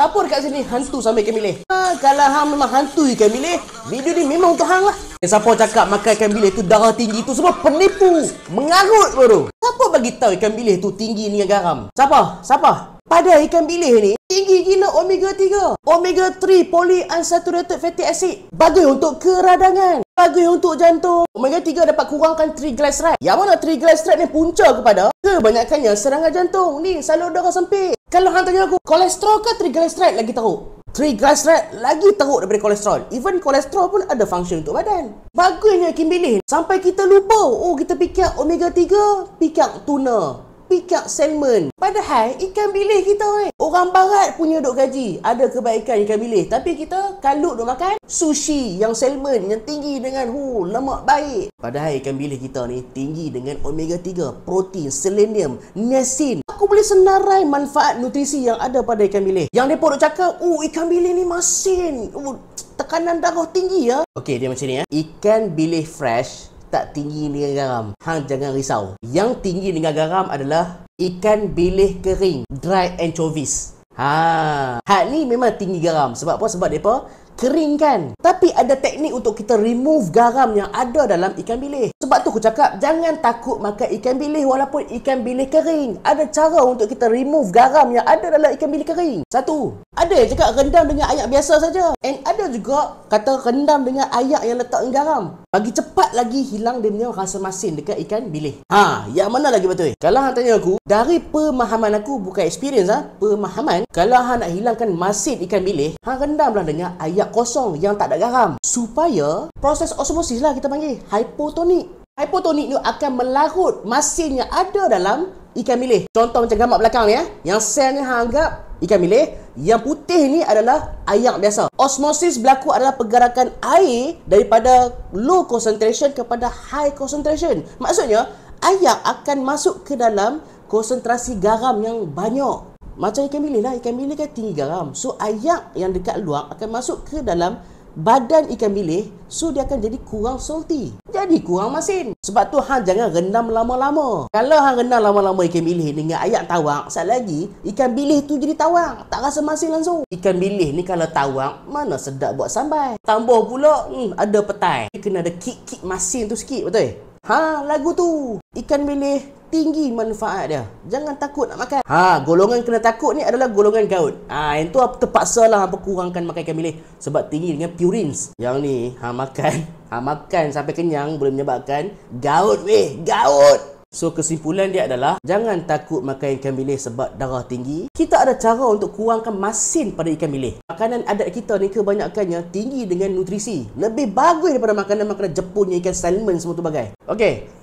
Siapa dekat sini hantu sampai ikan bilis? Ha, kalau hang memang hantu ikan bilis, video ni memang untuk hang lah. siapa cakap makan ikan bilis tu darah tinggi tu semua penipu. Mengarut baru. Siapa bagi tahu ikan bilis tu tinggi ni garam? Siapa? Siapa? Pada ikan bilis ni, tinggi gila omega 3. Omega 3 polyunsaturated fatty acid. Bagus untuk keradangan. Bagus untuk jantung. Omega 3 dapat kurangkan triglyceride. Yang mana triglyceride ni punca kepada kebanyakannya serangan jantung. Ni salur darah sempit. Kalau hang tanya aku, kolesterol ke triglyceride lagi teruk? Triglyceride lagi teruk daripada kolesterol. Even kolesterol pun ada fungsi untuk badan. Bagusnya Kim Bilin. Sampai kita lupa, oh kita pikir omega 3, pikir tuna. Pikir salmon. Padahal ikan bilis kita ni. Eh. Orang barat punya duk gaji. Ada kebaikan ikan bilis. Tapi kita kalut duk makan sushi yang salmon yang tinggi dengan hu lemak baik. Padahal ikan bilis kita ni tinggi dengan omega 3, protein, selenium, niacin boleh senarai manfaat nutrisi yang ada pada ikan bilis. Yang mereka duk cakap, oh ikan bilis ni masin. Oh, tekanan darah tinggi ya. Okey, dia macam ni ya. Ikan bilis fresh tak tinggi dengan garam. Hang jangan risau. Yang tinggi dengan garam adalah ikan bilis kering. Dry anchovies. Ha. Hak ni memang tinggi garam. Sebab apa? Sebab mereka kering kan? Tapi ada teknik untuk kita remove garam yang ada dalam ikan bilis. Sebab tu aku cakap jangan takut makan ikan bilis walaupun ikan bilis kering. Ada cara untuk kita remove garam yang ada dalam ikan bilis kering. Satu, ada yang cakap rendam dengan ayak biasa saja. And ada juga kata rendam dengan ayak yang letak garam. Bagi cepat lagi hilang dia punya rasa masin dekat ikan bilis. Ha, yang mana lagi betul? Kalau hang tanya aku, dari pemahaman aku bukan experience ha, pemahaman, kalau hang nak hilangkan masin ikan bilis, hang rendamlah dengan ayak kosong yang tak ada garam supaya proses osmosis lah kita panggil hipotonik hipotonik ni akan melarut masin yang ada dalam ikan milih contoh macam gambar belakang ni ya yang sel ni anggap ikan milih yang putih ni adalah air biasa osmosis berlaku adalah pergerakan air daripada low concentration kepada high concentration maksudnya air akan masuk ke dalam konsentrasi garam yang banyak macam ikan bilis lah. Ikan bilis kan tinggi garam. So, ayak yang dekat luar akan masuk ke dalam badan ikan bilis. So, dia akan jadi kurang salty. Jadi, kurang masin. Sebab tu, Han jangan rendam lama-lama. Kalau Han rendam lama-lama ikan bilis dengan ayak tawang sekali lagi, ikan bilis tu jadi tawang, Tak rasa masin langsung. Ikan bilis ni kalau tawang mana sedap buat sambal. Tambah pula, hmm, ada petai. Dia kena ada kick-kick masin tu sikit, betul? Ha lagu tu ikan bilis tinggi manfaat dia. Jangan takut nak makan. Ha golongan kena takut ni adalah golongan gaut. Ha yang tu apa terpaksa lah apa kurangkan makan ikan bilis sebab tinggi dengan purines. Yang ni ha makan ha makan sampai kenyang boleh menyebabkan gaut weh, gaut. So kesimpulan dia adalah jangan takut makan ikan bilis sebab darah tinggi. Kita ada cara untuk kurangkan masin pada ikan bilis. Makanan adat kita ni kebanyakannya tinggi dengan nutrisi. Lebih bagus daripada makanan-makanan Jepun yang ikan salmon semua tu bagai. Okey,